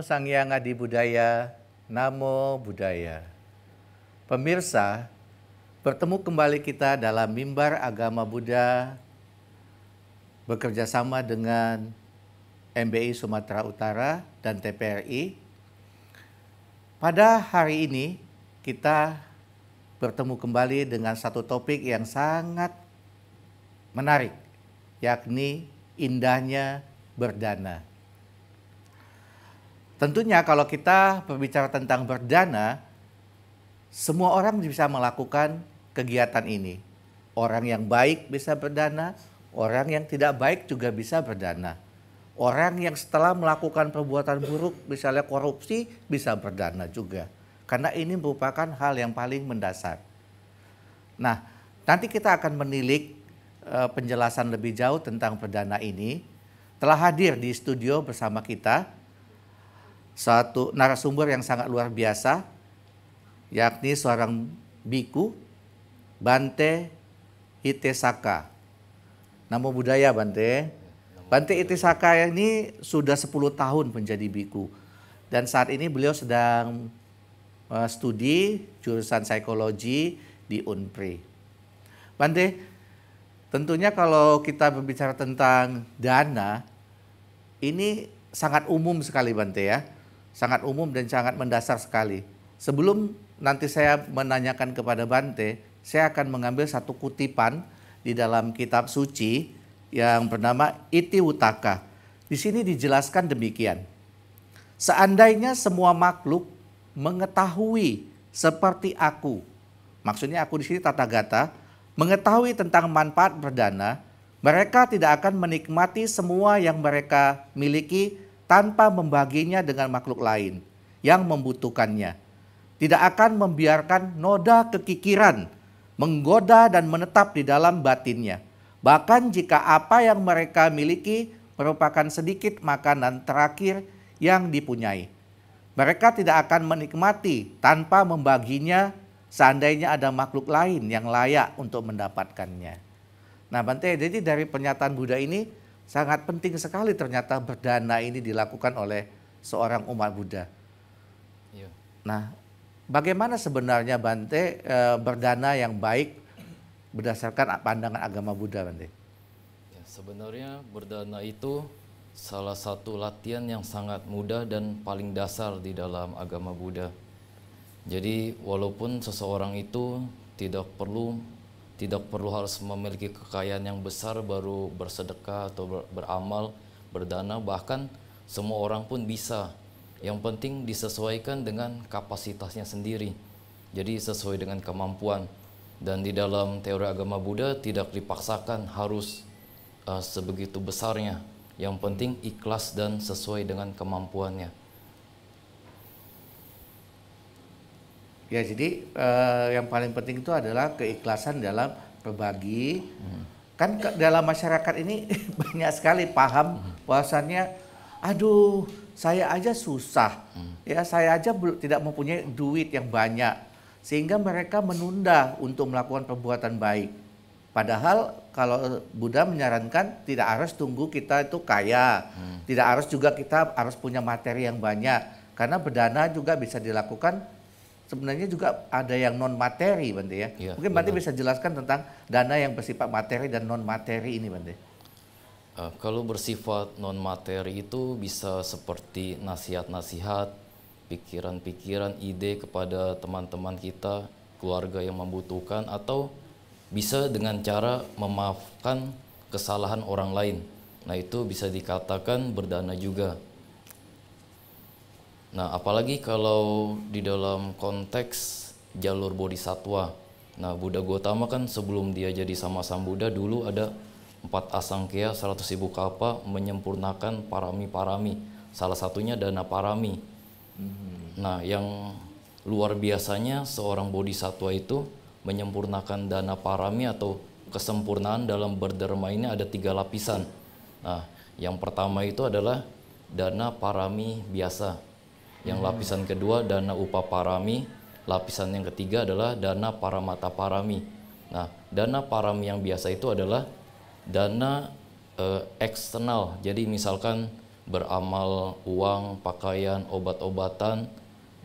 Sang Hyang Adi Budaya, Namo Budaya. Pemirsa, bertemu kembali kita dalam mimbar agama Buddha bekerja sama dengan MBI Sumatera Utara dan TPRI. Pada hari ini kita bertemu kembali dengan satu topik yang sangat menarik, yakni indahnya berdana Tentunya kalau kita berbicara tentang berdana, semua orang bisa melakukan kegiatan ini. Orang yang baik bisa berdana, orang yang tidak baik juga bisa berdana. Orang yang setelah melakukan perbuatan buruk, misalnya korupsi, bisa berdana juga. Karena ini merupakan hal yang paling mendasar. Nah, nanti kita akan menilik eh, penjelasan lebih jauh tentang perdana ini. Telah hadir di studio bersama kita suatu narasumber yang sangat luar biasa, yakni seorang biku Bante Itesaka. Nama budaya Bante. Bante Itesaka ini sudah 10 tahun menjadi biku. Dan saat ini beliau sedang eh, studi jurusan psikologi di UNPRI. Bante, tentunya kalau kita berbicara tentang dana, ini sangat umum sekali Bante ya sangat umum dan sangat mendasar sekali. Sebelum nanti saya menanyakan kepada Bante, saya akan mengambil satu kutipan di dalam kitab suci yang bernama Iti Utaka. Di sini dijelaskan demikian. Seandainya semua makhluk mengetahui seperti aku, maksudnya aku di sini tata gata, mengetahui tentang manfaat perdana, mereka tidak akan menikmati semua yang mereka miliki tanpa membaginya dengan makhluk lain yang membutuhkannya. Tidak akan membiarkan noda kekikiran menggoda dan menetap di dalam batinnya. Bahkan jika apa yang mereka miliki merupakan sedikit makanan terakhir yang dipunyai. Mereka tidak akan menikmati tanpa membaginya seandainya ada makhluk lain yang layak untuk mendapatkannya. Nah Bante, jadi dari pernyataan Buddha ini Sangat penting sekali ternyata berdana ini dilakukan oleh seorang umat Buddha. Ya. Nah, bagaimana sebenarnya Bante e, berdana yang baik berdasarkan pandangan agama Buddha Bante? Ya, sebenarnya berdana itu salah satu latihan yang sangat mudah dan paling dasar di dalam agama Buddha. Jadi walaupun seseorang itu tidak perlu tidak perlu harus memiliki kekayaan yang besar baru bersedekah atau beramal, berdana, bahkan semua orang pun bisa. Yang penting disesuaikan dengan kapasitasnya sendiri. Jadi sesuai dengan kemampuan. Dan di dalam teori agama Buddha tidak dipaksakan harus uh, sebegitu besarnya. Yang penting ikhlas dan sesuai dengan kemampuannya. Ya jadi uh, yang paling penting itu adalah keikhlasan dalam berbagi. Hmm. Kan ke, dalam masyarakat ini banyak sekali paham hmm. bahwasannya, aduh saya aja susah, hmm. ya saya aja belum tidak mempunyai duit yang banyak, sehingga mereka menunda untuk melakukan perbuatan baik. Padahal kalau Buddha menyarankan tidak harus tunggu kita itu kaya, hmm. tidak harus juga kita harus punya materi yang banyak, karena berdana juga bisa dilakukan sebenarnya juga ada yang non materi Bante ya. ya Mungkin Bante bisa jelaskan tentang dana yang bersifat materi dan non materi ini Bante. Uh, eh, kalau bersifat non materi itu bisa seperti nasihat-nasihat, pikiran-pikiran, ide kepada teman-teman kita, keluarga yang membutuhkan atau bisa dengan cara memaafkan kesalahan orang lain. Nah, itu bisa dikatakan berdana juga. Nah, apalagi kalau di dalam konteks jalur bodhisatwa. Nah, Buddha Gautama kan sebelum dia jadi sama-sama Buddha dulu ada empat asangkya, seratus ribu kapa menyempurnakan parami-parami. Salah satunya dana parami. Hmm. Nah, yang luar biasanya seorang bodhisatwa itu menyempurnakan dana parami atau kesempurnaan dalam berderma ini ada tiga lapisan. Nah, yang pertama itu adalah dana parami biasa. Yang hmm. lapisan kedua dana upah parami lapisan yang ketiga adalah dana paramata parami. Nah, dana parami yang biasa itu adalah dana uh, eksternal. Jadi misalkan beramal uang, pakaian, obat-obatan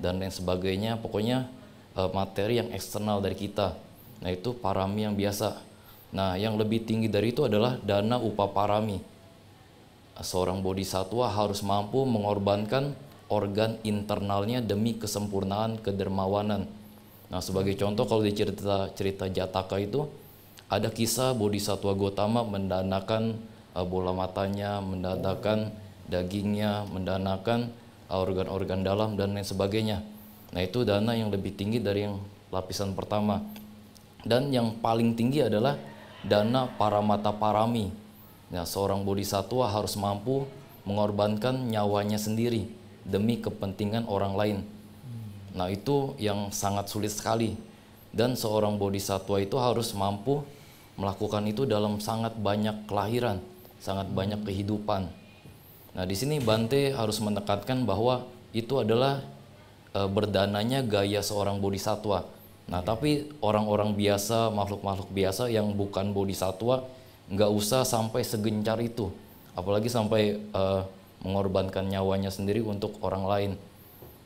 dan lain sebagainya, pokoknya uh, materi yang eksternal dari kita. Nah, itu parami yang biasa. Nah, yang lebih tinggi dari itu adalah dana upah parami Seorang bodhisatwa harus mampu mengorbankan organ internalnya demi kesempurnaan kedermawanan. Nah, sebagai contoh kalau di cerita cerita Jataka itu ada kisah Bodhisatwa Gotama mendanakan uh, bola matanya, mendanakan dagingnya, mendanakan uh, organ-organ uh, dalam dan lain sebagainya. Nah, itu dana yang lebih tinggi dari yang lapisan pertama. Dan yang paling tinggi adalah dana para mata parami. Nah, seorang bodhisatwa harus mampu mengorbankan nyawanya sendiri demi kepentingan orang lain. Nah, itu yang sangat sulit sekali. Dan seorang bodhisatwa itu harus mampu melakukan itu dalam sangat banyak kelahiran, sangat banyak kehidupan. Nah, di sini Bante harus menekankan bahwa itu adalah e, berdananya gaya seorang bodhisatwa. Nah, tapi orang-orang biasa, makhluk-makhluk biasa yang bukan bodhisatwa, nggak usah sampai segencar itu, apalagi sampai e, mengorbankan nyawanya sendiri untuk orang lain.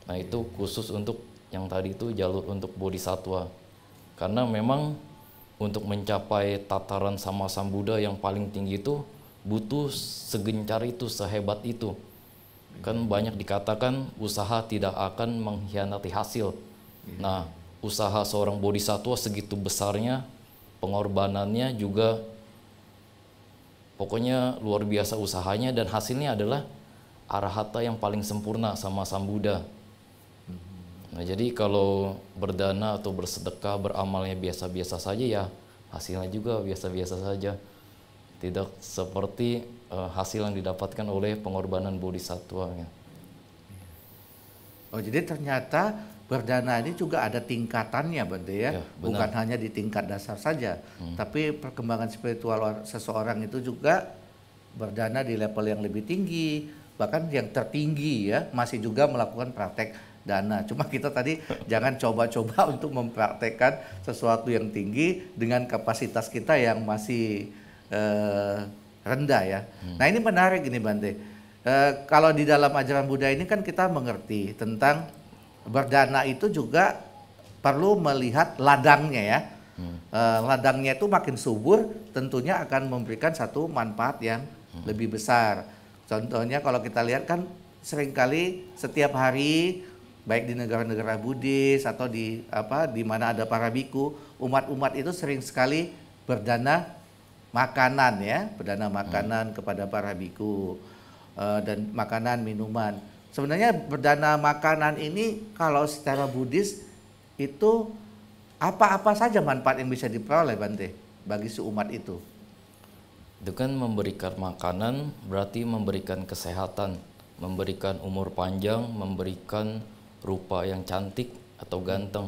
Nah itu khusus untuk yang tadi itu jalur untuk bodhisatwa. Karena memang untuk mencapai tataran sama-sama Buddha yang paling tinggi itu butuh segencar itu, sehebat itu. Kan banyak dikatakan usaha tidak akan mengkhianati hasil. Nah, usaha seorang bodhisatwa segitu besarnya, pengorbanannya juga pokoknya luar biasa usahanya dan hasilnya adalah arhata yang paling sempurna sama Sang Buddha. Hmm. Nah, jadi kalau berdana atau bersedekah, beramalnya biasa-biasa saja ya, hasilnya juga biasa-biasa saja. Tidak seperti uh, hasil yang didapatkan oleh pengorbanan bodhisattva. Ya. Oh, jadi ternyata berdana ini juga ada tingkatannya, Bante ya. ya Bukan hanya di tingkat dasar saja, hmm. tapi perkembangan spiritual seseorang itu juga berdana di level yang lebih tinggi, bahkan yang tertinggi ya masih juga melakukan praktek dana. Cuma kita tadi jangan coba-coba untuk mempraktekkan sesuatu yang tinggi dengan kapasitas kita yang masih eh, rendah ya. Hmm. Nah ini menarik ini Bante. E, kalau di dalam ajaran Buddha ini kan kita mengerti tentang berdana itu juga perlu melihat ladangnya ya. Hmm. E, ladangnya itu makin subur tentunya akan memberikan satu manfaat yang hmm. lebih besar. Contohnya kalau kita lihat kan seringkali setiap hari baik di negara-negara Buddhis atau di apa di mana ada para biku, umat-umat itu sering sekali berdana makanan ya, berdana hmm. makanan hmm. kepada para biku uh, dan makanan minuman. Sebenarnya berdana makanan ini kalau secara Buddhis itu apa-apa saja manfaat yang bisa diperoleh Bante bagi seumat itu. Dengan memberikan makanan berarti memberikan kesehatan, memberikan umur panjang, memberikan rupa yang cantik atau ganteng.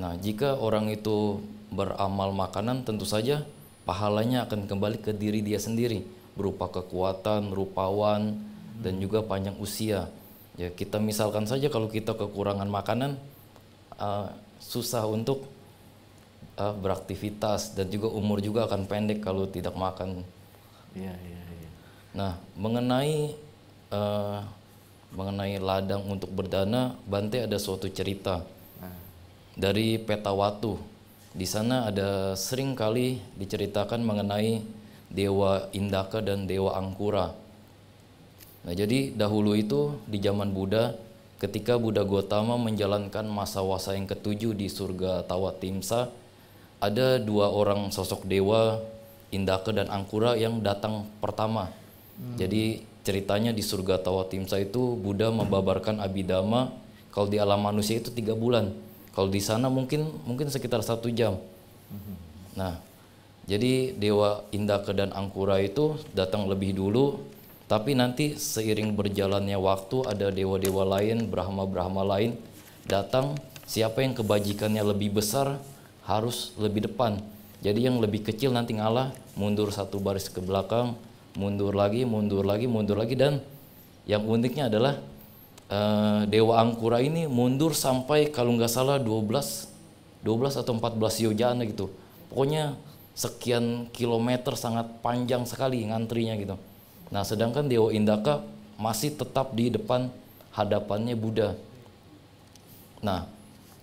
Nah, jika orang itu beramal makanan tentu saja pahalanya akan kembali ke diri dia sendiri berupa kekuatan, rupawan dan juga panjang usia. Ya, kita misalkan saja kalau kita kekurangan makanan uh, susah untuk uh, beraktivitas dan juga umur juga akan pendek kalau tidak makan. Iya, iya, iya. Nah, mengenai uh, mengenai ladang untuk berdana, Bante ada suatu cerita nah. dari peta watu. Di sana ada sering kali diceritakan mengenai dewa Indaka dan dewa Angkura. Nah, jadi dahulu itu di zaman Buddha, ketika Buddha Gautama menjalankan masa wasa yang ketujuh di surga Tawatimsa, ada dua orang sosok dewa Indaka dan Angkura yang datang pertama. Hmm. Jadi ceritanya di surga Tawatimsa itu Buddha membabarkan Abhidhamma kalau di alam manusia itu tiga bulan. Kalau di sana mungkin mungkin sekitar satu jam. Hmm. Nah, jadi dewa Indaka dan Angkura itu datang lebih dulu, tapi nanti seiring berjalannya waktu ada dewa-dewa lain, Brahma-Brahma lain datang. Siapa yang kebajikannya lebih besar, harus lebih depan. Jadi yang lebih kecil nanti ngalah, mundur satu baris ke belakang, mundur lagi, mundur lagi, mundur lagi dan yang uniknya adalah uh, Dewa Angkura ini mundur sampai kalau nggak salah 12 12 atau 14 yojana gitu. Pokoknya sekian kilometer sangat panjang sekali ngantrinya gitu. Nah, sedangkan Dewa Indaka masih tetap di depan hadapannya Buddha. Nah,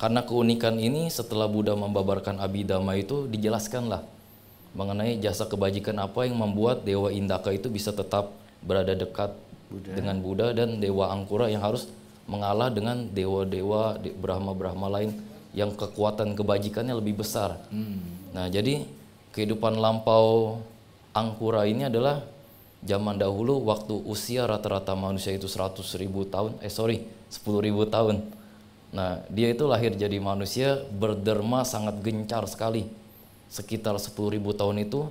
karena keunikan ini setelah Buddha membabarkan Abhidhamma itu dijelaskanlah mengenai jasa kebajikan apa yang membuat Dewa Indaka itu bisa tetap berada dekat Buddha. dengan Buddha dan Dewa Angkura yang harus mengalah dengan dewa-dewa Brahma-Brahma lain yang kekuatan kebajikannya lebih besar. Hmm. Nah, jadi kehidupan lampau Angkura ini adalah zaman dahulu waktu usia rata-rata manusia itu 100.000 tahun, eh sorry, 10.000 tahun Nah, dia itu lahir jadi manusia berderma sangat gencar sekali. Sekitar 10.000 tahun itu,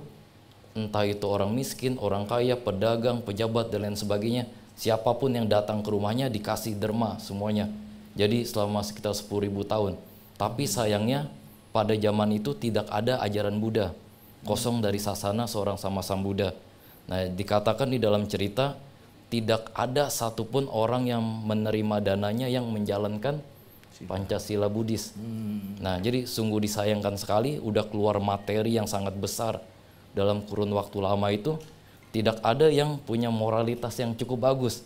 entah itu orang miskin, orang kaya, pedagang, pejabat, dan lain sebagainya, siapapun yang datang ke rumahnya dikasih derma semuanya. Jadi selama sekitar 10.000 tahun. Tapi sayangnya pada zaman itu tidak ada ajaran Buddha. Kosong dari sasana seorang sama-sama Buddha. Nah, dikatakan di dalam cerita, tidak ada satupun orang yang menerima dananya yang menjalankan Pancasila Buddhis. Hmm. Nah, jadi sungguh disayangkan sekali udah keluar materi yang sangat besar dalam kurun waktu lama itu tidak ada yang punya moralitas yang cukup bagus.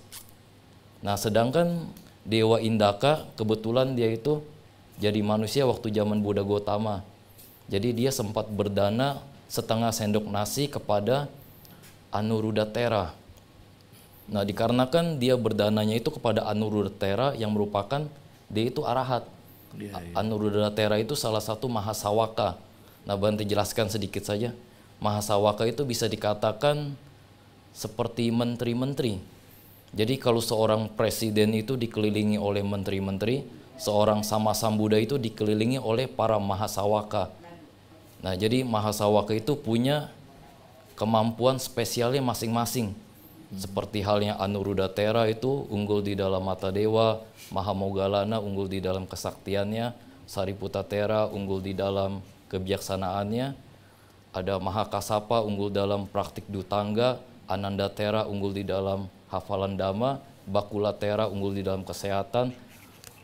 Nah, sedangkan Dewa Indaka kebetulan dia itu jadi manusia waktu zaman Buddha Gautama, Jadi dia sempat berdana setengah sendok nasi kepada Anuruddha Tera. Nah, dikarenakan dia berdananya itu kepada Anuruddha Tera yang merupakan dia itu arahat. Ya, ya. Tera itu salah satu mahasawaka. Nah, Bante jelaskan sedikit saja. Mahasawaka itu bisa dikatakan seperti menteri-menteri. Jadi kalau seorang presiden itu dikelilingi oleh menteri-menteri, seorang sama sambuda itu dikelilingi oleh para mahasawaka. Nah, jadi mahasawaka itu punya kemampuan spesialnya masing-masing. Hmm. Seperti halnya Anuruddha Tera itu unggul di dalam mata dewa, Maha Mogalana unggul di dalam kesaktiannya, Sariputa Tera unggul di dalam kebijaksanaannya, ada Maha Kasapa unggul dalam praktik dutangga, Tera unggul di dalam hafalan Bakula tera unggul di dalam kesehatan,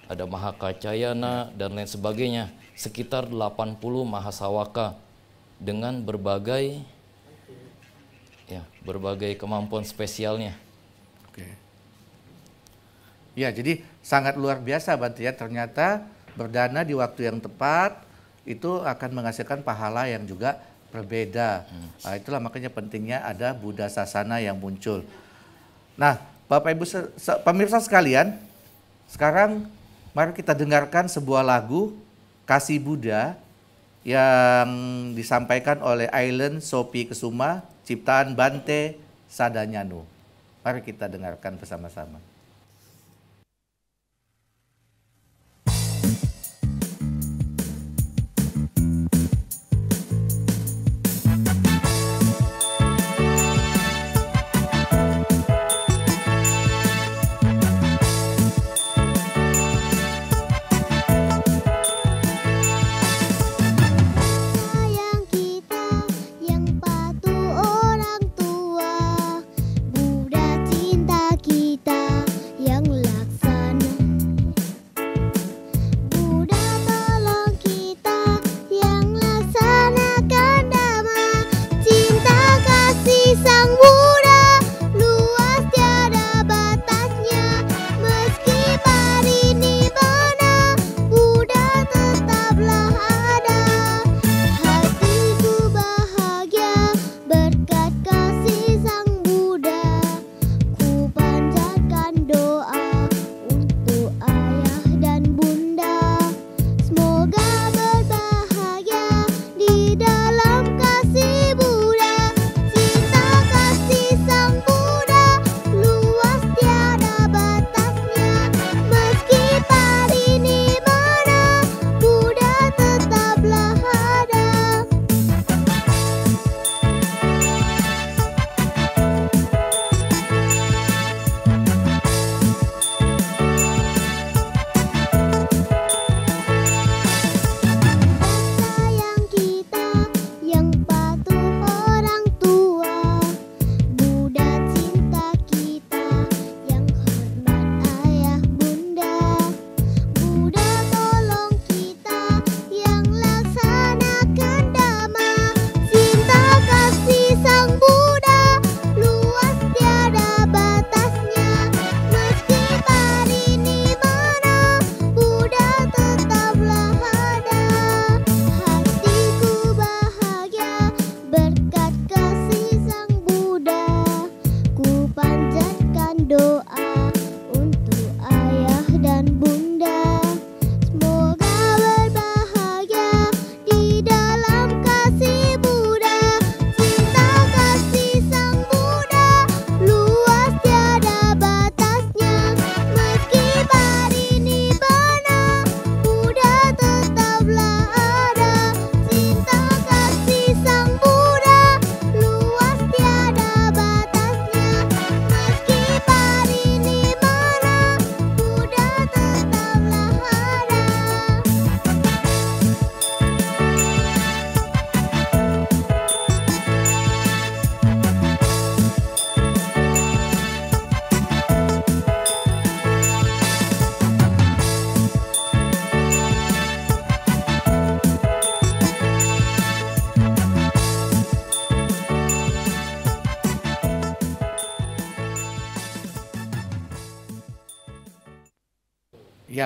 ada Maha Kacayana dan lain sebagainya. Sekitar 80 Mahasawaka dengan berbagai ya, berbagai kemampuan spesialnya. Oke. Ya, jadi sangat luar biasa berarti ya ternyata berdana di waktu yang tepat itu akan menghasilkan pahala yang juga berbeda. Hmm. Nah, itulah makanya pentingnya ada Buddha sasana yang muncul. Nah, Bapak Ibu pemirsa sekalian, sekarang mari kita dengarkan sebuah lagu Kasih Buddha yang disampaikan oleh Island sopi Kesuma ciptaan Bante Sadanyanu. Mari kita dengarkan bersama-sama.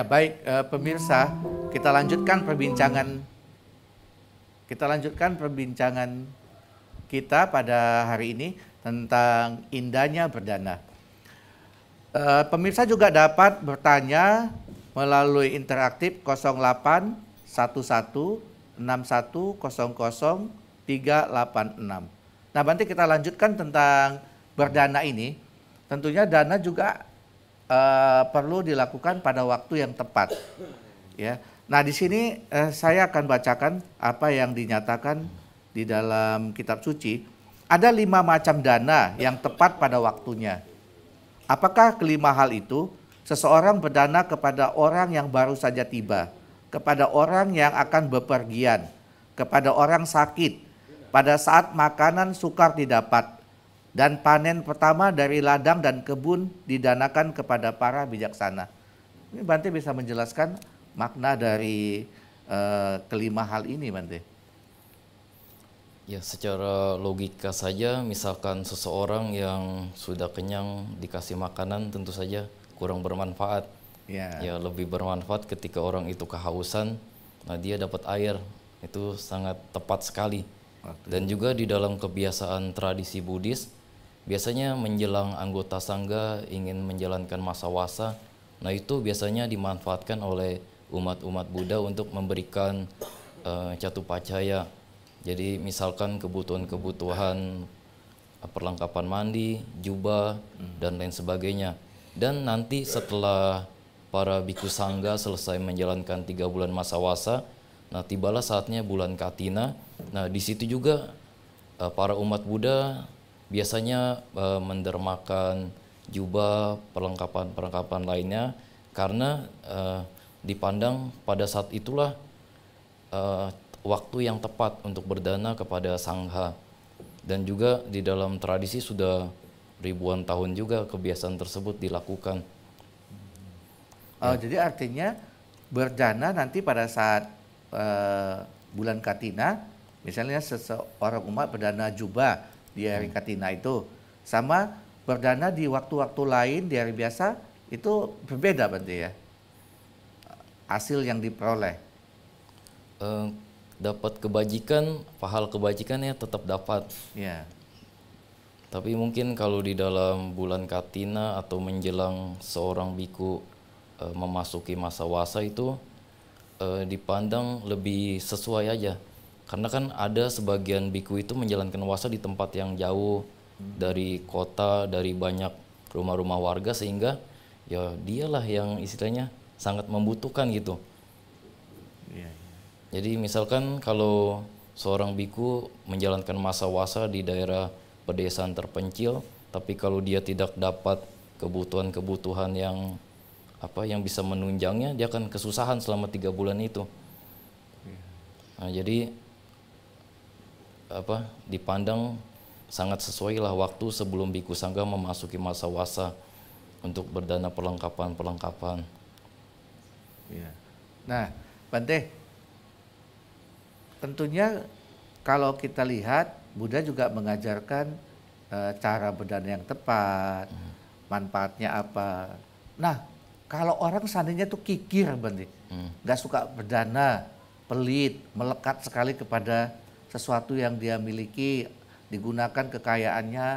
baik uh, pemirsa, kita lanjutkan perbincangan kita lanjutkan perbincangan kita pada hari ini tentang indahnya berdana. Uh, pemirsa juga dapat bertanya melalui interaktif 08 11 Nah, nanti kita lanjutkan tentang berdana ini. Tentunya dana juga uh, perlu dilakukan pada waktu yang tepat. Ya. Nah, di sini uh, saya akan bacakan apa yang dinyatakan di dalam kitab suci. Ada lima macam dana yang tepat pada waktunya. Apakah kelima hal itu? Seseorang berdana kepada orang yang baru saja tiba, kepada orang yang akan bepergian, kepada orang sakit, pada saat makanan sukar didapat, dan panen pertama dari ladang dan kebun didanakan kepada para bijaksana. Ini Bante bisa menjelaskan makna dari uh, kelima hal ini Bante. Ya secara logika saja misalkan seseorang yang sudah kenyang dikasih makanan tentu saja kurang bermanfaat. Ya, ya lebih bermanfaat ketika orang itu kehausan, nah dia dapat air itu sangat tepat sekali. Dan juga di dalam kebiasaan tradisi Buddhis, Biasanya menjelang anggota sangga ingin menjalankan masa wasa, nah itu biasanya dimanfaatkan oleh umat-umat Buddha untuk memberikan uh, eh, pacaya. Jadi misalkan kebutuhan-kebutuhan eh, perlengkapan mandi, jubah hmm. dan lain sebagainya. Dan nanti setelah para biku sangga selesai menjalankan tiga bulan masa wasa, nah tibalah saatnya bulan Katina. Nah di situ juga eh, para umat Buddha biasanya e, mendermakan jubah, perlengkapan-perlengkapan lainnya karena e, dipandang pada saat itulah e, waktu yang tepat untuk berdana kepada sangha. Dan juga di dalam tradisi sudah ribuan tahun juga kebiasaan tersebut dilakukan. Oh, ya. Jadi artinya berdana nanti pada saat uh, bulan Katina, misalnya seseorang umat berdana jubah, di hari hmm. Katina itu. Sama berdana di waktu-waktu lain di hari biasa itu berbeda berarti ya. Hasil yang diperoleh. Uh, dapat kebajikan, pahal kebajikannya tetap dapat. Ya. Tapi mungkin kalau di dalam bulan Katina atau menjelang seorang biku uh, memasuki masa wasa itu uh, dipandang lebih sesuai aja karena kan ada sebagian biku itu menjalankan puasa di tempat yang jauh hmm. dari kota, dari banyak rumah-rumah warga sehingga ya dialah yang istilahnya sangat membutuhkan gitu. Ya, ya. Jadi misalkan kalau seorang biku menjalankan masa wasa di daerah pedesaan terpencil, tapi kalau dia tidak dapat kebutuhan-kebutuhan yang apa yang bisa menunjangnya, dia akan kesusahan selama tiga bulan itu. Iya. Nah, jadi apa dipandang sangat sesuai lah waktu sebelum biku sangga memasuki masa wasa untuk berdana perlengkapan-perlengkapan. Ya. Nah, Bante, tentunya kalau kita lihat Buddha juga mengajarkan e, cara berdana yang tepat, hmm. manfaatnya apa. Nah, kalau orang seandainya tuh kikir Bante, hmm. nggak suka berdana, pelit, melekat sekali kepada sesuatu yang dia miliki digunakan kekayaannya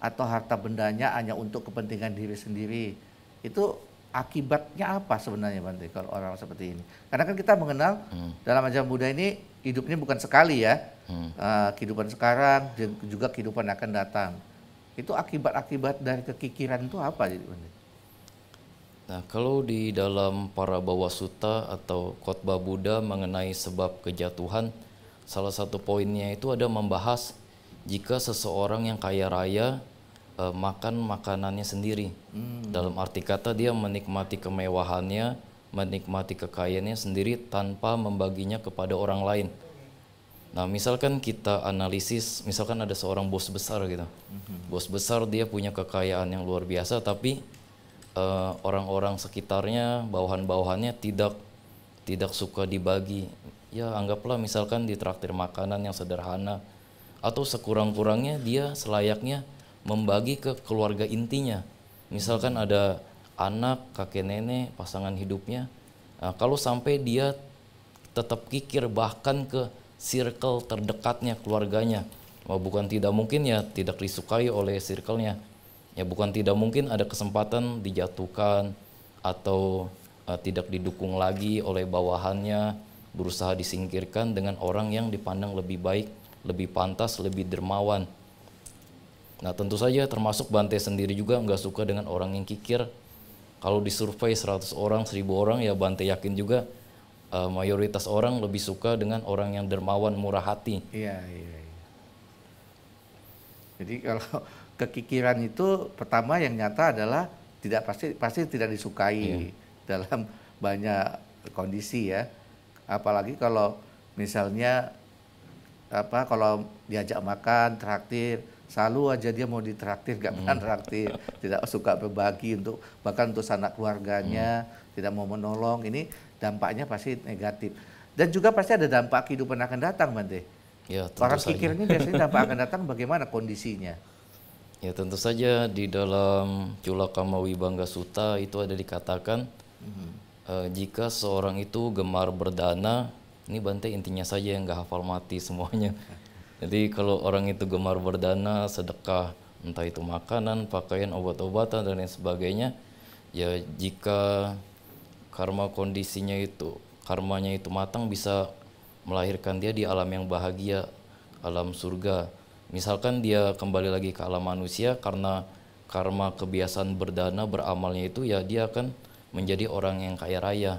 atau harta bendanya hanya untuk kepentingan diri sendiri. Itu akibatnya apa sebenarnya Bante kalau orang seperti ini? Karena kan kita mengenal hmm. dalam ajaran Buddha ini hidupnya bukan sekali ya, hmm. uh, kehidupan sekarang juga kehidupan akan datang. Itu akibat-akibat dari kekikiran itu apa jadi Bante? Nah, kalau di dalam para bawasuta atau khotbah Buddha mengenai sebab kejatuhan, Salah satu poinnya itu ada membahas jika seseorang yang kaya raya uh, makan makanannya sendiri. Hmm. Dalam arti kata dia menikmati kemewahannya, menikmati kekayaannya sendiri tanpa membaginya kepada orang lain. Nah, misalkan kita analisis, misalkan ada seorang bos besar gitu. hmm Bos besar dia punya kekayaan yang luar biasa tapi orang e, orang-orang sekitarnya, bawahan-bawahannya tidak tidak suka dibagi ya anggaplah misalkan ditraktir makanan yang sederhana atau sekurang-kurangnya dia selayaknya membagi ke keluarga intinya. Misalkan ada anak, kakek nenek, pasangan hidupnya. Nah, kalau sampai dia tetap kikir bahkan ke circle terdekatnya keluarganya, oh, bukan tidak mungkin ya tidak disukai oleh circle-nya. Ya bukan tidak mungkin ada kesempatan dijatuhkan atau uh, tidak didukung lagi oleh bawahannya berusaha disingkirkan dengan orang yang dipandang lebih baik, lebih pantas, lebih dermawan. Nah tentu saja termasuk Bante sendiri juga nggak suka dengan orang yang kikir. Kalau disurvei 100 orang, 1000 orang ya Bante yakin juga uh, mayoritas orang lebih suka dengan orang yang dermawan, murah hati. Iya, iya, iya. Jadi kalau kekikiran itu pertama yang nyata adalah tidak pasti pasti tidak disukai iya. dalam banyak kondisi ya apalagi kalau misalnya apa kalau diajak makan traktir selalu aja dia mau ditraktir gak pernah hmm. traktir tidak suka berbagi untuk bahkan untuk sanak keluarganya hmm. tidak mau menolong ini dampaknya pasti negatif dan juga pasti ada dampak kehidupan akan datang Bante ya, orang pikir ini biasanya dampak akan datang bagaimana kondisinya ya tentu saja di dalam Culaka Bangga Suta itu ada dikatakan hmm e, jika seorang itu gemar berdana, ini Bante intinya saja yang gak hafal mati semuanya. Jadi kalau orang itu gemar berdana, sedekah, entah itu makanan, pakaian, obat-obatan dan lain sebagainya, ya jika karma kondisinya itu, karmanya itu matang bisa melahirkan dia di alam yang bahagia, alam surga. Misalkan dia kembali lagi ke alam manusia karena karma kebiasaan berdana beramalnya itu ya dia akan menjadi orang yang kaya raya.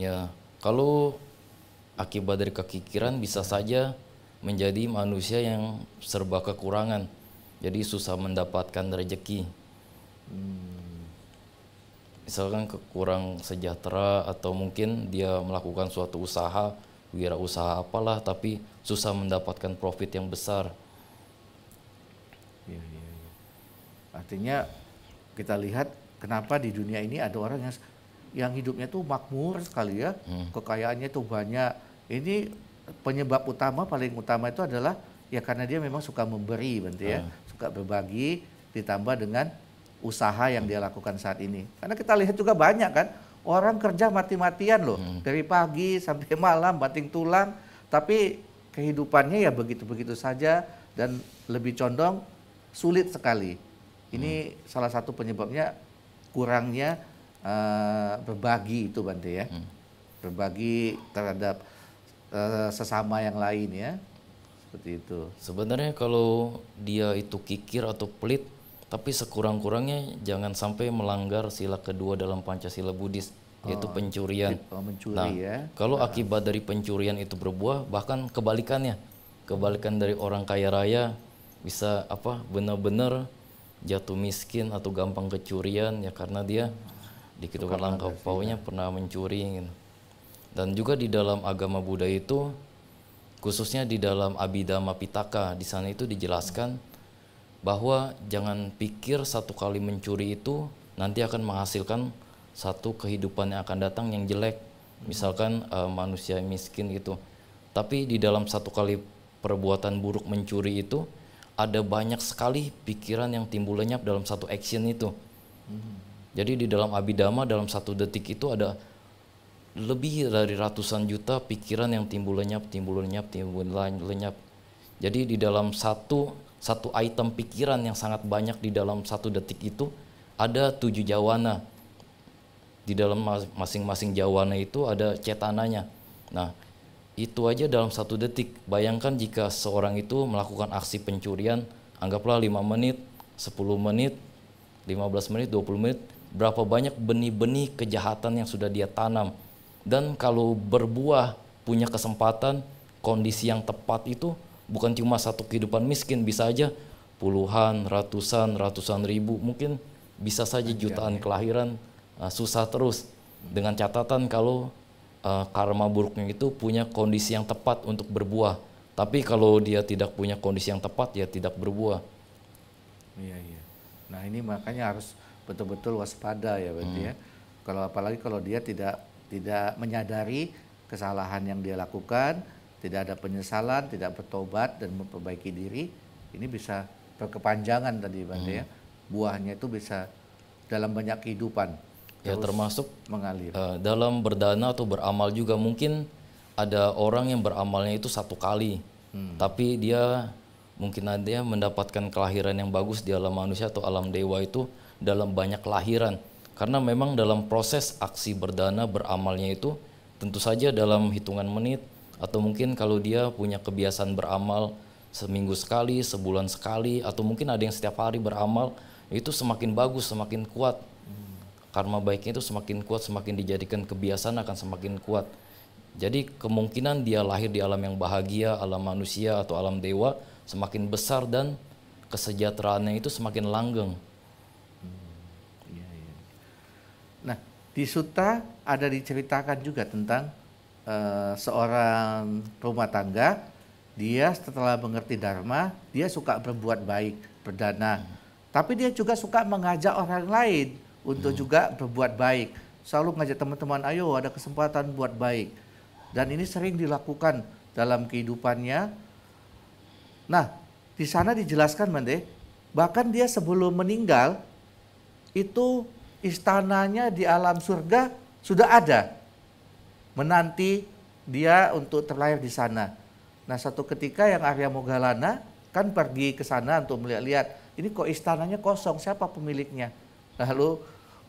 Ya, kalau akibat dari kekikiran bisa saja menjadi manusia yang serba kekurangan. Jadi susah mendapatkan rezeki. Misalkan kekurang sejahtera atau mungkin dia melakukan suatu usaha, wirausaha apalah tapi susah mendapatkan profit yang besar. ya, ya. Artinya kita lihat Kenapa di dunia ini ada orang yang yang hidupnya tuh makmur sekali ya, hmm. kekayaannya tuh banyak. Ini penyebab utama paling utama itu adalah ya karena dia memang suka memberi, berarti ya, hmm. ya, suka berbagi ditambah dengan usaha yang hmm. dia lakukan saat ini. Karena kita lihat juga banyak kan orang kerja mati-matian loh hmm. dari pagi sampai malam banting tulang, tapi kehidupannya ya begitu-begitu saja dan lebih condong sulit sekali. Ini hmm. salah satu penyebabnya kurangnya uh, berbagi itu Bante ya. Hmm. Berbagi terhadap uh, sesama yang lain ya. Seperti itu. Sebenarnya kalau dia itu kikir atau pelit tapi sekurang-kurangnya jangan sampai melanggar sila kedua dalam Pancasila Buddhis yaitu oh, pencurian. Oh, mencuri nah, ya. Kalau nah. akibat dari pencurian itu berbuah bahkan kebalikannya. Kebalikan dari orang kaya raya bisa apa benar-benar jatuh miskin atau gampang kecurian ya karena dia dikitukan langkah paunya iya. pernah mencuri gitu. dan juga di dalam agama Buddha itu khususnya di dalam Abhidhamma Pitaka di sana itu dijelaskan bahwa jangan pikir satu kali mencuri itu nanti akan menghasilkan satu kehidupan yang akan datang yang jelek misalkan uh, manusia miskin gitu tapi di dalam satu kali perbuatan buruk mencuri itu ada banyak sekali pikiran yang timbul lenyap dalam satu action itu. Hmm. Jadi di dalam abidama dalam satu detik itu ada lebih dari ratusan juta pikiran yang timbul lenyap, timbul lenyap, timbul lenyap. Jadi di dalam satu satu item pikiran yang sangat banyak di dalam satu detik itu ada tujuh jawana. Di dalam masing-masing jawana itu ada cetananya. Nah, itu aja dalam satu detik. Bayangkan jika seorang itu melakukan aksi pencurian, anggaplah 5 menit, 10 menit, 15 menit, 20 menit, berapa banyak benih-benih kejahatan yang sudah dia tanam. Dan kalau berbuah punya kesempatan, kondisi yang tepat itu bukan cuma satu kehidupan miskin, bisa aja puluhan, ratusan, ratusan ribu, mungkin bisa saja jutaan kelahiran ah, susah terus dengan catatan kalau uh, karma buruknya itu punya kondisi yang tepat untuk berbuah. Tapi kalau dia tidak punya kondisi yang tepat, ya tidak berbuah. Iya iya. Nah ini makanya harus betul-betul waspada ya berarti hmm. ya. Kalau apalagi kalau dia tidak tidak menyadari kesalahan yang dia lakukan, tidak ada penyesalan, tidak bertobat dan memperbaiki diri, ini bisa berkepanjangan tadi berarti hmm. ya. Buahnya itu bisa dalam banyak kehidupan ya termasuk mengalir. Uh, dalam berdana atau beramal juga mungkin ada orang yang beramalnya itu satu kali, hmm. tapi dia mungkin ada mendapatkan kelahiran yang bagus di alam manusia atau alam dewa itu dalam banyak kelahiran. Karena memang dalam proses aksi berdana beramalnya itu tentu saja dalam hitungan menit atau mungkin kalau dia punya kebiasaan beramal seminggu sekali, sebulan sekali atau mungkin ada yang setiap hari beramal itu semakin bagus, semakin kuat karma baiknya itu semakin kuat, semakin dijadikan kebiasaan akan semakin kuat. Jadi kemungkinan dia lahir di alam yang bahagia, alam manusia atau alam dewa semakin besar dan kesejahteraannya itu semakin langgeng. Hmm. Iya, iya. Nah, di Suta ada diceritakan juga tentang uh, seorang rumah tangga, dia setelah mengerti Dharma, dia suka berbuat baik, berdana. Hmm. Tapi dia juga suka mengajak orang lain untuk hmm. juga berbuat baik. Selalu ngajak teman-teman, ayo ada kesempatan buat baik. Dan ini sering dilakukan dalam kehidupannya. Nah, di sana dijelaskan Mande, bahkan dia sebelum meninggal itu istananya di alam surga sudah ada menanti dia untuk terlahir di sana. Nah, satu ketika yang Arya Mogalana kan pergi ke sana untuk melihat-lihat, ini kok istananya kosong, siapa pemiliknya? Lalu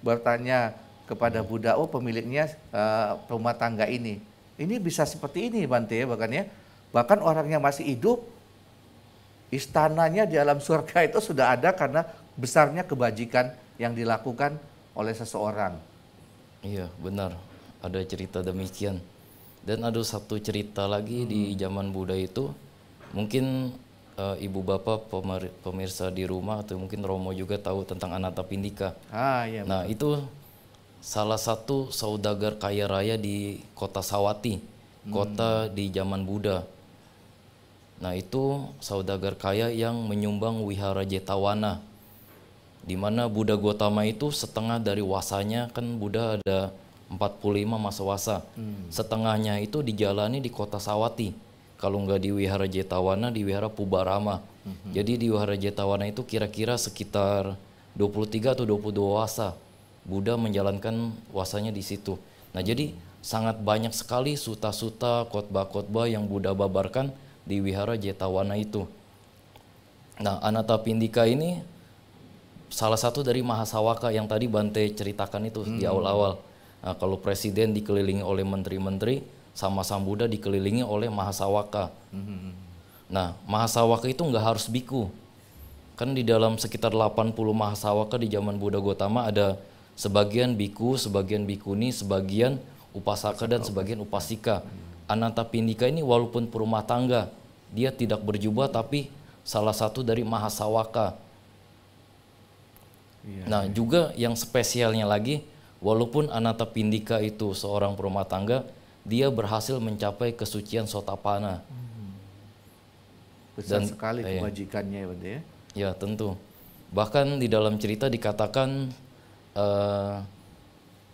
bertanya kepada Buddha, oh pemiliknya uh, rumah tangga ini. Ini bisa seperti ini Bante ya bahkan ya. Bahkan orangnya masih hidup, istananya di alam surga itu sudah ada karena besarnya kebajikan yang dilakukan oleh seseorang. Iya benar, ada cerita demikian. Dan ada satu cerita lagi hmm. di zaman Buddha itu, mungkin uh, ibu bapak pemirsa di rumah atau mungkin Romo juga tahu tentang Anata Pindika. Ah, iya. Nah, itu salah satu saudagar kaya raya di kota Sawati, hmm. kota di zaman Buddha. Nah, itu saudagar kaya yang menyumbang wihara Jetawana. Di mana Buddha Gautama itu setengah dari wasanya kan Buddha ada 45 masa wasa. Hmm. Setengahnya itu dijalani di kota Sawati kalau nggak di wihara Jetawana di wihara Pubarama. Mm-hmm. Jadi di wihara Jetawana itu kira-kira sekitar 23 atau 22 wasa. Buddha menjalankan wasanya di situ. Nah, jadi sangat banyak sekali suta-suta, khotbah-khotbah yang Buddha babarkan di wihara Jetawana itu. Nah, Pindika ini salah satu dari Mahasawaka yang tadi Bante ceritakan itu hmm. di awal-awal. Nah, kalau presiden dikelilingi oleh menteri-menteri, sama Buddha dikelilingi oleh Mahasawaka. Hmm. Nah, Mahasawaka itu nggak harus biku. Kan di dalam sekitar 80 Mahasawaka di zaman Buddha Gautama ada sebagian biku, sebagian bikuni, sebagian upasaka dan sebagian upasika. Ananta Pindika ini walaupun perumah tangga, dia tidak berjubah tapi salah satu dari Mahasawaka. Iya, nah, iya. juga yang spesialnya lagi, walaupun Ananta Pindika itu seorang perumah tangga, dia berhasil mencapai kesucian sotapana. Hmm. Besar Dan, sekali iya. kebajikannya ya, ya. Ya tentu. Bahkan di dalam cerita dikatakan uh,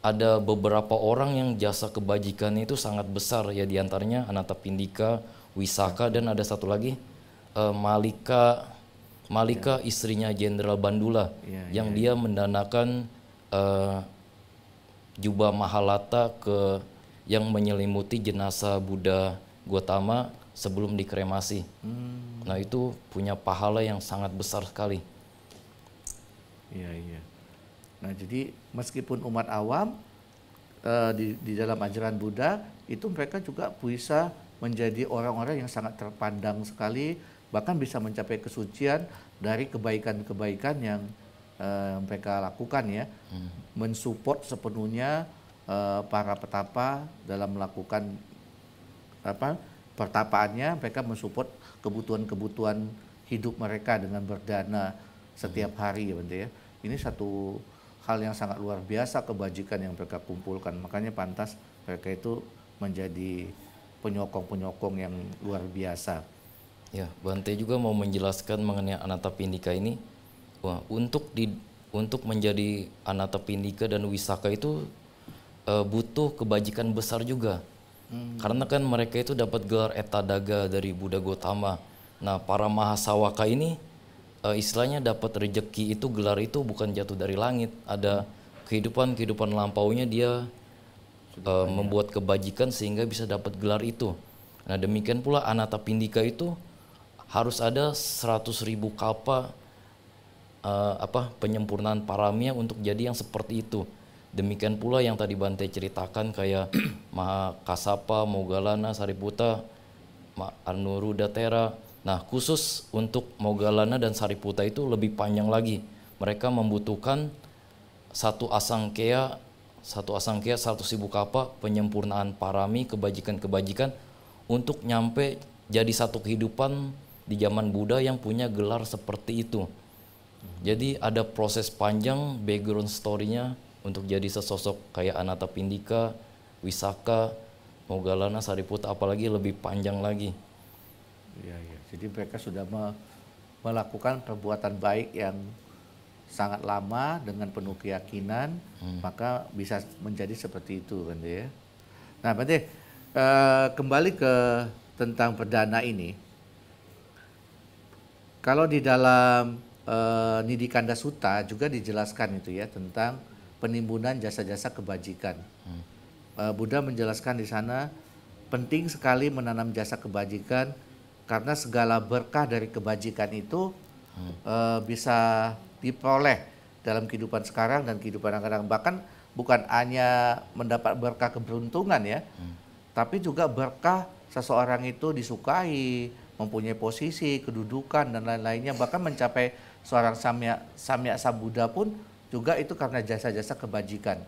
ada beberapa orang yang jasa kebajikan itu sangat besar ya diantaranya Anata Pindika, Wisaka dan ada satu lagi uh, Malika Malika ya. istrinya Jenderal Bandula ya, ya yang ya, dia mendanakan uh, jubah Mahalata ke yang menyelimuti jenazah Buddha Gautama sebelum dikremasi. Hmm. Nah itu punya pahala yang sangat besar sekali. Iya iya. Nah jadi meskipun umat awam uh, di, di dalam ajaran Buddha itu mereka juga bisa menjadi orang-orang yang sangat terpandang sekali bahkan bisa mencapai kesucian dari kebaikan-kebaikan yang uh, mereka lakukan ya hmm. mensupport sepenuhnya Eh, para petapa dalam melakukan apa pertapaannya mereka mensupport kebutuhan-kebutuhan hidup mereka dengan berdana setiap hmm. hari ya ya. Ini satu hal yang sangat luar biasa kebajikan yang mereka kumpulkan. Makanya pantas mereka itu menjadi penyokong-penyokong yang luar biasa. Ya, Bante juga mau menjelaskan mengenai Anatapindika ini. Wah, untuk di untuk menjadi Anatapindika dan Wisaka itu uh, butuh kebajikan besar juga. Hmm. Karena kan mereka itu dapat gelar etadaga dari Buddha Gautama. Nah, para mahasawaka ini uh, istilahnya dapat rejeki itu gelar itu bukan jatuh dari langit. Ada kehidupan-kehidupan lampaunya dia uh, membuat kebajikan sehingga bisa dapat gelar itu. Nah, demikian pula Anata Pindika itu harus ada 100.000 ribu kapa uh, apa penyempurnaan paramia untuk jadi yang seperti itu. Demikian pula yang tadi Bante ceritakan kayak Maha Kasapa, Mogalana, Sariputa, Anuru Tera. Nah khusus untuk Mogalana dan Sariputa itu lebih panjang lagi. Mereka membutuhkan satu asangkea, satu asangkea, satu sibu kapa, penyempurnaan parami, kebajikan-kebajikan untuk nyampe jadi satu kehidupan di zaman Buddha yang punya gelar seperti itu. Jadi ada proses panjang background story-nya untuk jadi sesosok kayak Anata Pindika, Wisaka, Mogalana, Sariputa, apalagi lebih panjang lagi. Iya, iya. Jadi mereka sudah me melakukan perbuatan baik yang sangat lama dengan penuh keyakinan, hmm. maka bisa menjadi seperti itu, kan ya. Nah, berarti uh, eh, kembali ke tentang perdana ini, kalau di dalam uh, eh, Nidikanda suta juga dijelaskan itu ya tentang penimbunan jasa-jasa kebajikan. Hmm. Eh, Buddha menjelaskan di sana penting sekali menanam jasa kebajikan karena segala berkah dari kebajikan itu hmm. Eh, bisa diperoleh dalam kehidupan sekarang dan kehidupan yang kadang bahkan bukan hanya mendapat berkah keberuntungan ya, hmm. tapi juga berkah seseorang itu disukai, mempunyai posisi, kedudukan dan lain-lainnya bahkan mencapai seorang samya samya sabuddha pun juga itu karena jasa-jasa kebajikan.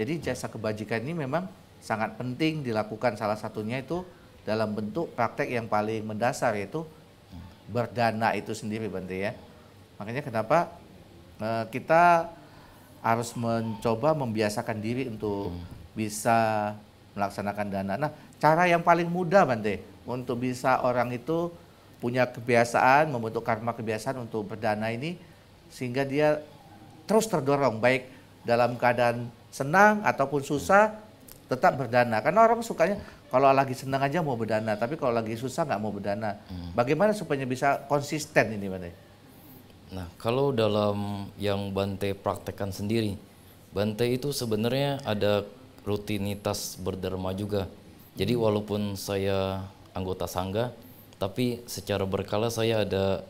Jadi jasa kebajikan ini memang sangat penting dilakukan salah satunya itu dalam bentuk praktek yang paling mendasar yaitu berdana itu sendiri Bante ya. Makanya kenapa eh, kita harus mencoba membiasakan diri untuk hmm. bisa melaksanakan dana. Nah, cara yang paling mudah Bante untuk bisa orang itu punya kebiasaan membentuk karma kebiasaan untuk berdana ini sehingga dia terus terdorong baik dalam keadaan senang ataupun susah tetap berdana. Karena orang sukanya kalau lagi senang aja mau berdana, tapi kalau lagi susah nggak mau berdana. Hmm. Bagaimana supaya bisa konsisten ini, Bante? Nah, kalau dalam yang Bante praktekkan sendiri, Bante itu sebenarnya ada rutinitas berderma juga. Jadi hmm. walaupun saya anggota sangga, tapi secara berkala saya ada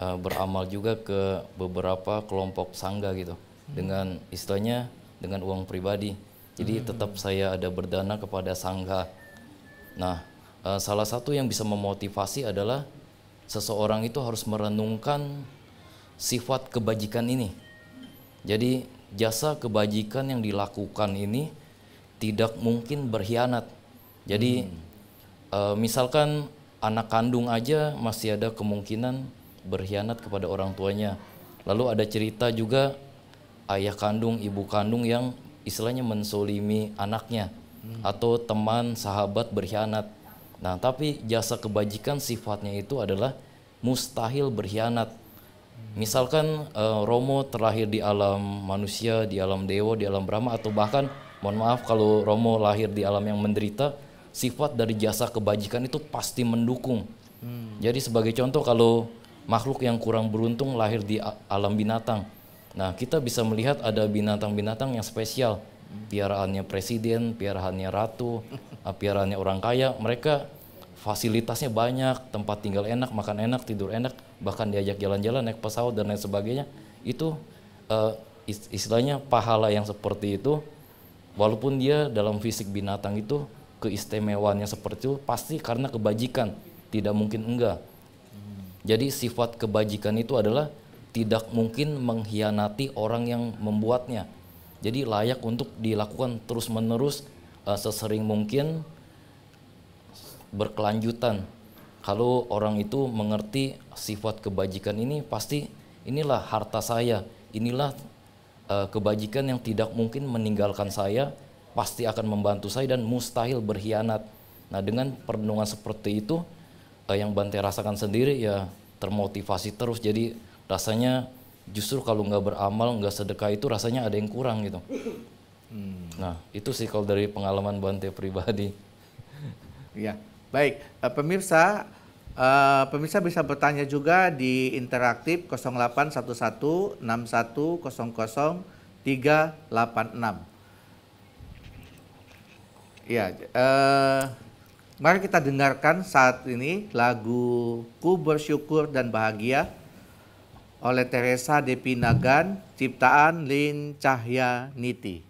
uh, beramal juga ke beberapa kelompok sangga gitu hmm. dengan istilahnya dengan uang pribadi. Jadi hmm. tetap saya ada berdana kepada sangga. Nah, uh, salah satu yang bisa memotivasi adalah seseorang itu harus merenungkan sifat kebajikan ini. Jadi jasa kebajikan yang dilakukan ini tidak mungkin berkhianat. Jadi hmm. uh, misalkan anak kandung aja masih ada kemungkinan berkhianat kepada orang tuanya. Lalu ada cerita juga ayah kandung, ibu kandung yang istilahnya mensolimi anaknya hmm. atau teman sahabat berkhianat. Nah, tapi jasa kebajikan sifatnya itu adalah mustahil berkhianat. Hmm. Misalkan uh, Romo terlahir di alam manusia, di alam dewa, di alam Brahma atau bahkan mohon maaf kalau Romo lahir di alam yang menderita, sifat dari jasa kebajikan itu pasti mendukung. Hmm. Jadi sebagai contoh kalau makhluk yang kurang beruntung lahir di alam binatang. Nah, kita bisa melihat ada binatang-binatang yang spesial. Piaraannya presiden, piaraannya ratu, ah, piaraannya orang kaya. Mereka fasilitasnya banyak, tempat tinggal enak, makan enak, tidur enak, bahkan diajak jalan-jalan, naik pesawat, dan lain sebagainya. Itu uh, istilahnya pahala yang seperti itu, walaupun dia dalam fisik binatang itu keistimewaannya seperti itu, pasti karena kebajikan, tidak mungkin enggak. Jadi sifat kebajikan itu adalah tidak mungkin mengkhianati orang yang membuatnya. Jadi layak untuk dilakukan terus-menerus uh, sesering mungkin berkelanjutan. Kalau orang itu mengerti sifat kebajikan ini pasti inilah harta saya, inilah uh, kebajikan yang tidak mungkin meninggalkan saya, pasti akan membantu saya dan mustahil berkhianat. Nah, dengan perenungan seperti itu eh, yang Bante rasakan sendiri ya termotivasi terus. Jadi rasanya justru kalau nggak beramal, nggak sedekah itu rasanya ada yang kurang gitu. Hmm. Nah itu sih kalau dari pengalaman Bante pribadi. Ya, baik uh, pemirsa. Uh, pemirsa bisa bertanya juga di interaktif 08116100386. Ya, eh Mari kita dengarkan saat ini lagu Ku Bersyukur dan Bahagia oleh Teresa Depinagan, ciptaan Lin Cahya Niti.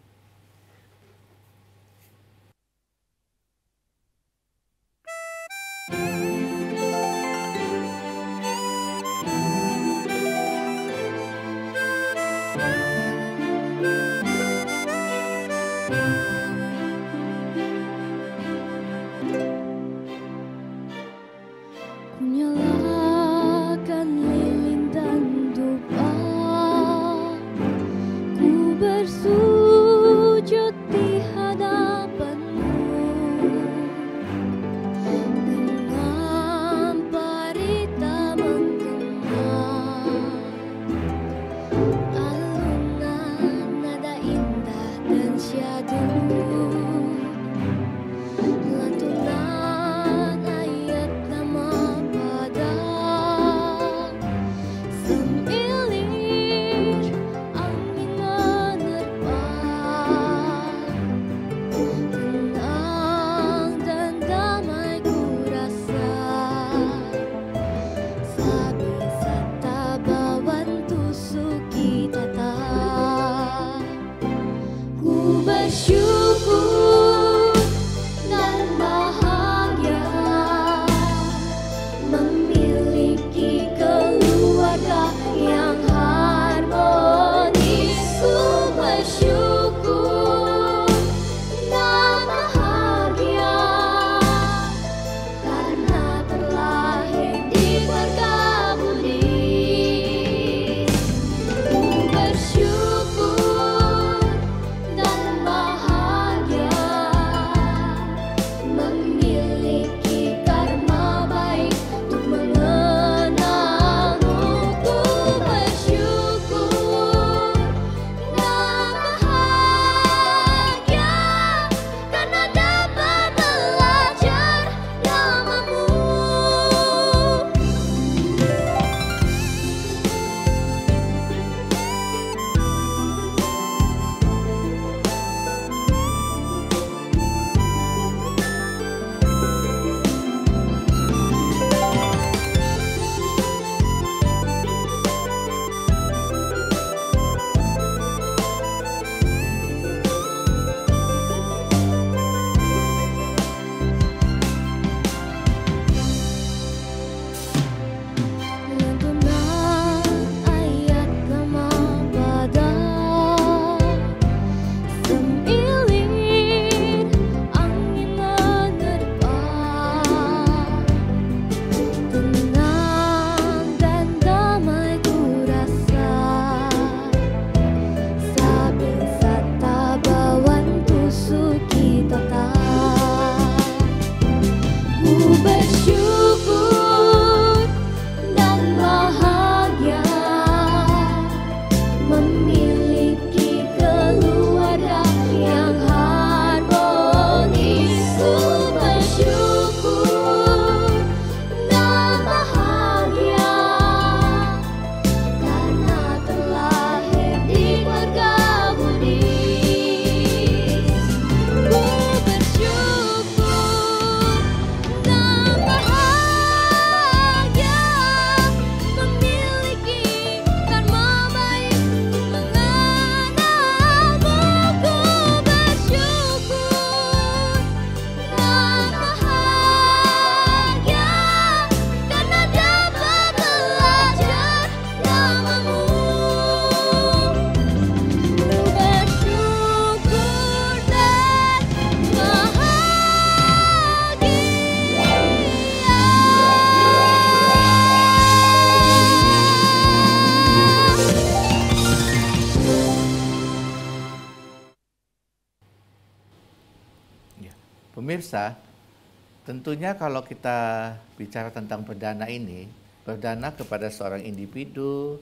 Tentunya kalau kita bicara tentang perdana ini, perdana kepada seorang individu,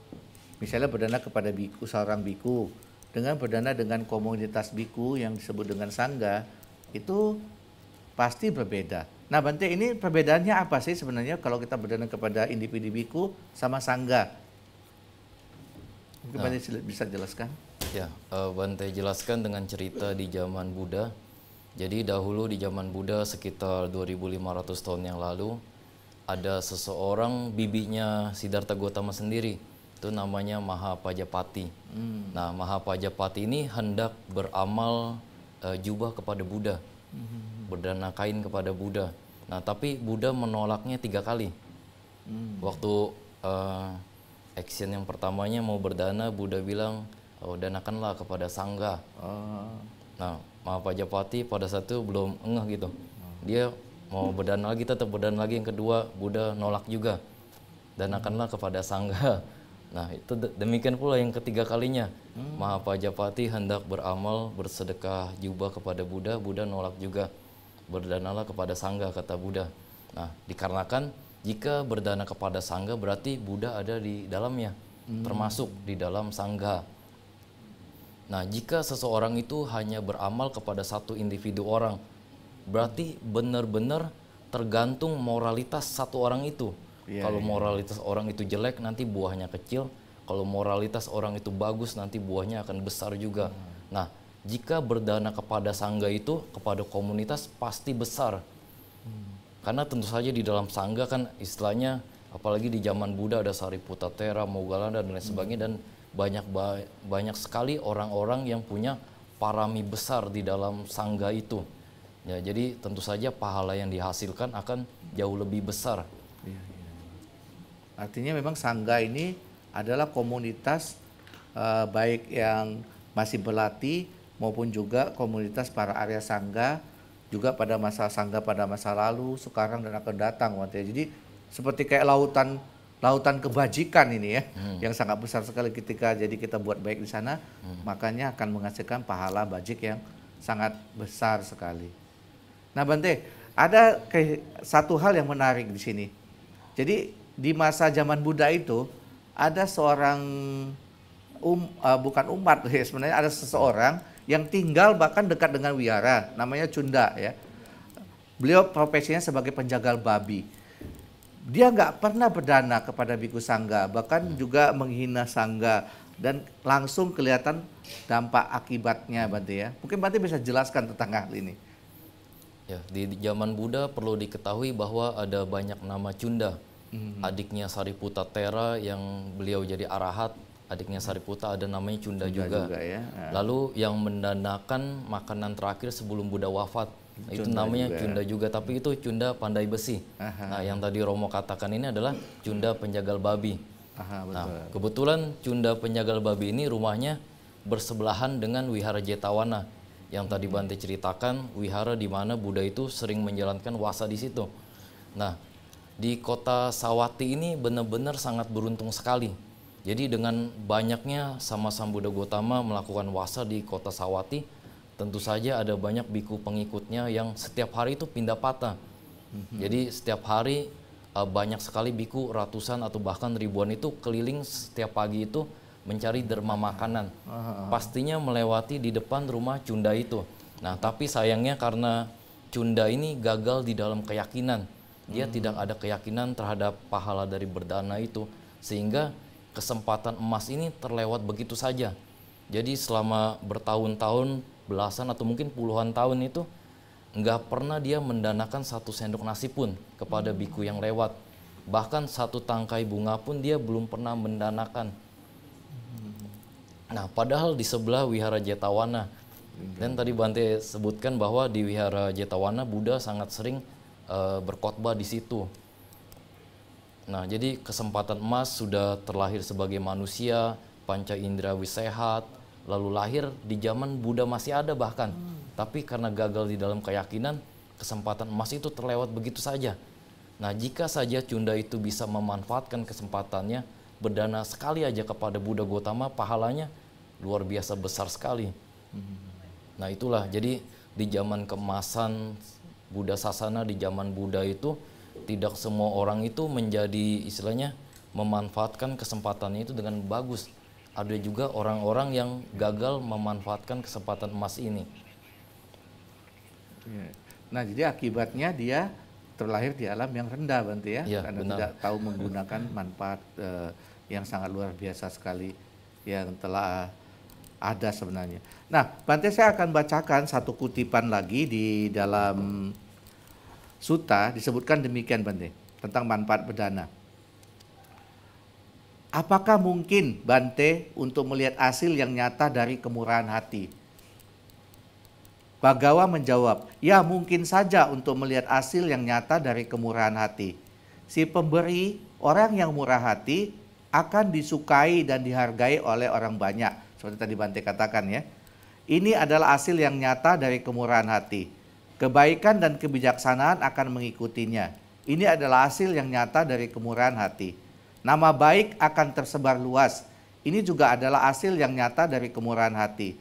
misalnya perdana kepada biku, seorang biku, dengan perdana dengan komunitas biku yang disebut dengan sangga, itu pasti berbeda. Nah, Bante ini perbedaannya apa sih sebenarnya kalau kita berdana kepada individu biku sama sangga? Mungkin nah, Bante bisa jelaskan? Ya, uh, Bante jelaskan dengan cerita di zaman Buddha jadi dahulu di zaman Buddha sekitar 2500 tahun yang lalu ada seseorang bibinya Siddhartha Gautama sendiri itu namanya Mahapajapati. Hmm. Nah, Mahapajapati ini hendak beramal uh, jubah kepada Buddha, hmm. berdana kain kepada Buddha. Nah, tapi Buddha menolaknya tiga kali. Hmm. Waktu uh, action yang pertamanya mau berdana, Buddha bilang, oh, danakanlah kepada sangga. Ah. Nah, Pak Japati pada satu belum engeh gitu. Dia mau berdan lagi tetap berdan lagi yang kedua Buddha nolak juga. Dan akanlah kepada sangga. Nah, itu demikian pula yang ketiga kalinya. Hmm. Maha Pajapati hendak beramal bersedekah jubah kepada Buddha, Buddha nolak juga. Berdanalah kepada sangga kata Buddha. Nah, dikarenakan jika berdana kepada sangga berarti Buddha ada di dalamnya, hmm. termasuk di dalam sangga. Nah, jika seseorang itu hanya beramal kepada satu individu orang, berarti benar-benar tergantung moralitas satu orang itu. Yeah, kalau yeah. moralitas orang itu jelek, nanti buahnya kecil. Kalau moralitas orang itu bagus, nanti buahnya akan besar juga. Hmm. Nah, jika berdana kepada sangga itu, kepada komunitas pasti besar. Hmm. Karena tentu saja di dalam sangga kan istilahnya, apalagi di zaman Buddha ada Sariputta Tera, Moggallana dan lain hmm. sebagainya, hmm. dan banyak banyak sekali orang-orang yang punya parami besar di dalam sangga itu. Ya, jadi tentu saja pahala yang dihasilkan akan jauh lebih besar. Iya, iya. Artinya memang sangga ini adalah komunitas eh, baik yang masih berlatih maupun juga komunitas para area sangga juga pada masa sangga pada masa lalu, sekarang dan akan datang. Jadi seperti kayak lautan lautan kebajikan ini ya hmm. yang sangat besar sekali ketika jadi kita buat baik di sana hmm. makanya akan menghasilkan pahala bajik yang sangat besar sekali. Nah Bante, ada ke, satu hal yang menarik di sini. Jadi di masa zaman Buddha itu ada seorang um, uh, bukan umat ya sebenarnya ada seseorang yang tinggal bahkan dekat dengan wiara namanya Cunda ya. Beliau profesinya sebagai penjagal babi dia nggak pernah berdana kepada biku sangga, bahkan hmm. juga menghina sangga dan langsung kelihatan dampak akibatnya Bante ya. Mungkin Bante bisa jelaskan tentang hal ini. Ya, di zaman Buddha perlu diketahui bahwa ada banyak nama Cunda. Hmm. Adiknya Sariputta Tera yang beliau jadi arahat, adiknya Sariputta ada namanya Cunda, Cunda juga. juga ya. Ah. Lalu yang mendanakan makanan terakhir sebelum Buddha wafat Cunda itu namanya juga. cunda juga, tapi itu cunda pandai besi. Aha. Nah, yang tadi Romo katakan ini adalah cunda penjagal babi. Aha, nah, betul. Nah, kebetulan cunda penjagal babi ini rumahnya bersebelahan dengan wihara Jetawana yang tadi hmm. Bante ceritakan wihara di mana Buddha itu sering menjalankan wasa di situ. Nah, di kota Sawati ini benar-benar sangat beruntung sekali. Jadi dengan banyaknya sama-sama Buddha Gotama melakukan wasa di kota Sawati, tentu saja ada banyak biku pengikutnya yang setiap hari itu pindah patah. Mm-hmm. Jadi setiap hari uh, banyak sekali biku ratusan atau bahkan ribuan itu keliling setiap pagi itu mencari derma makanan. -huh. Pastinya melewati di depan rumah Cunda itu. Nah, tapi sayangnya karena Cunda ini gagal di dalam keyakinan. Dia hmm. tidak ada keyakinan terhadap pahala dari berdana itu sehingga kesempatan emas ini terlewat begitu saja. Jadi selama bertahun-tahun belasan atau mungkin puluhan tahun itu nggak pernah dia mendanakan satu sendok nasi pun kepada biku yang lewat. Bahkan satu tangkai bunga pun dia belum pernah mendanakan. Nah, padahal di sebelah wihara Jetawana. Dan tadi Bante sebutkan bahwa di wihara Jetawana Buddha sangat sering uh, berkhotbah di situ. Nah, jadi kesempatan emas sudah terlahir sebagai manusia, panca indera sehat lalu lahir di zaman Buddha masih ada bahkan. Hmm. Tapi karena gagal di dalam keyakinan, kesempatan emas itu terlewat begitu saja. Nah, jika saja Cunda itu bisa memanfaatkan kesempatannya, berdana sekali aja kepada Buddha Gotama, pahalanya luar biasa besar sekali. Hmm. Nah, itulah. Jadi di zaman kemasan Buddha Sasana, di zaman Buddha itu tidak semua orang itu menjadi istilahnya memanfaatkan kesempatannya itu dengan bagus ada juga orang-orang yang gagal memanfaatkan kesempatan emas ini. Iya. Nah, jadi akibatnya dia terlahir di alam yang rendah, Bante ya, ya karena benar. tidak tahu menggunakan manfaat eh, yang sangat luar biasa sekali yang telah ada sebenarnya. Nah, Bante saya akan bacakan satu kutipan lagi di dalam suta disebutkan demikian Bante tentang manfaat bedana. Apakah mungkin Bante untuk melihat hasil yang nyata dari kemurahan hati? Bagawa menjawab, ya mungkin saja untuk melihat hasil yang nyata dari kemurahan hati. Si pemberi, orang yang murah hati, akan disukai dan dihargai oleh orang banyak. Seperti tadi Bante katakan ya. Ini adalah hasil yang nyata dari kemurahan hati. Kebaikan dan kebijaksanaan akan mengikutinya. Ini adalah hasil yang nyata dari kemurahan hati. Nama baik akan tersebar luas. Ini juga adalah hasil yang nyata dari kemurahan hati.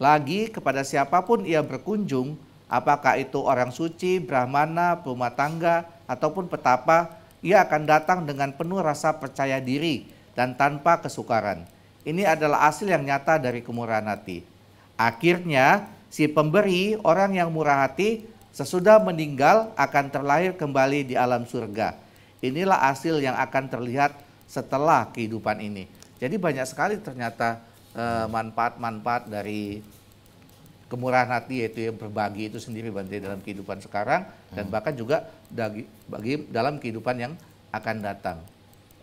Lagi kepada siapapun ia berkunjung, apakah itu orang suci, brahmana, rumah tangga, ataupun petapa, ia akan datang dengan penuh rasa percaya diri dan tanpa kesukaran. Ini adalah hasil yang nyata dari kemurahan hati. Akhirnya, si pemberi, orang yang murah hati, sesudah meninggal akan terlahir kembali di alam surga. Inilah hasil yang akan terlihat setelah kehidupan ini. Jadi banyak sekali ternyata eh, manfaat-manfaat dari kemurahan hati yaitu yang berbagi itu sendiri bantai dalam kehidupan sekarang dan hmm. bahkan juga bagi, bagi dalam kehidupan yang akan datang.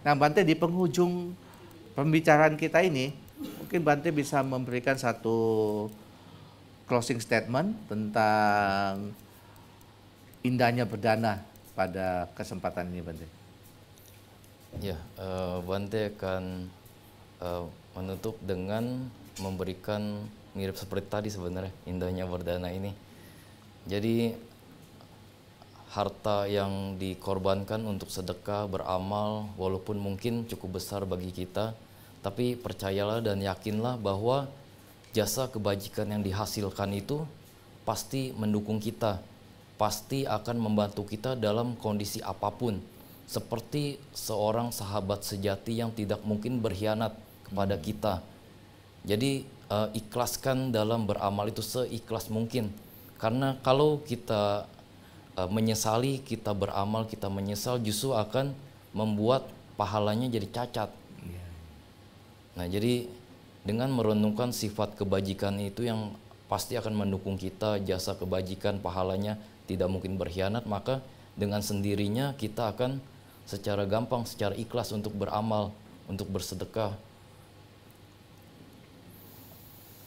Nah bantai di penghujung pembicaraan kita ini mungkin bantai bisa memberikan satu closing statement tentang indahnya berdana pada kesempatan ini Bante? Ya, uh, Bante akan uh, menutup dengan memberikan mirip seperti tadi sebenarnya indahnya berdana ini. Jadi harta yang dikorbankan untuk sedekah, beramal, walaupun mungkin cukup besar bagi kita, tapi percayalah dan yakinlah bahwa jasa kebajikan yang dihasilkan itu pasti mendukung kita pasti akan membantu kita dalam kondisi apapun. Seperti seorang sahabat sejati yang tidak mungkin berkhianat kepada kita. Jadi uh, ikhlaskan dalam beramal itu seikhlas mungkin. Karena kalau kita uh, menyesali, kita beramal, kita menyesal justru akan membuat pahalanya jadi cacat. Iya. Nah, jadi dengan merenungkan sifat kebajikan itu yang pasti akan mendukung kita jasa kebajikan pahalanya tidak mungkin berkhianat, maka dengan sendirinya kita akan secara gampang, secara ikhlas untuk beramal, untuk bersedekah.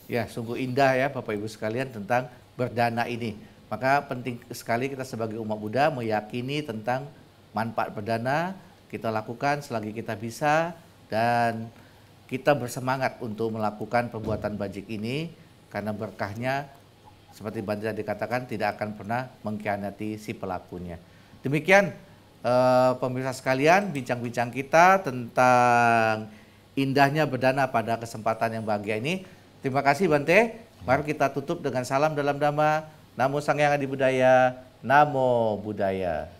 Ya, sungguh indah ya Bapak Ibu sekalian tentang berdana ini. Maka penting sekali kita sebagai umat Buddha meyakini tentang manfaat berdana, kita lakukan selagi kita bisa dan kita bersemangat untuk melakukan perbuatan bajik ini karena berkahnya seperti yang dikatakan tidak akan pernah mengkhianati si pelakunya. Demikian eh, pemirsa sekalian bincang-bincang kita tentang indahnya berdana pada kesempatan yang bahagia ini. Terima kasih Bante. Mari kita tutup dengan salam dalam damai. Namo Sang Yang Adi Budaya. Namo Budaya.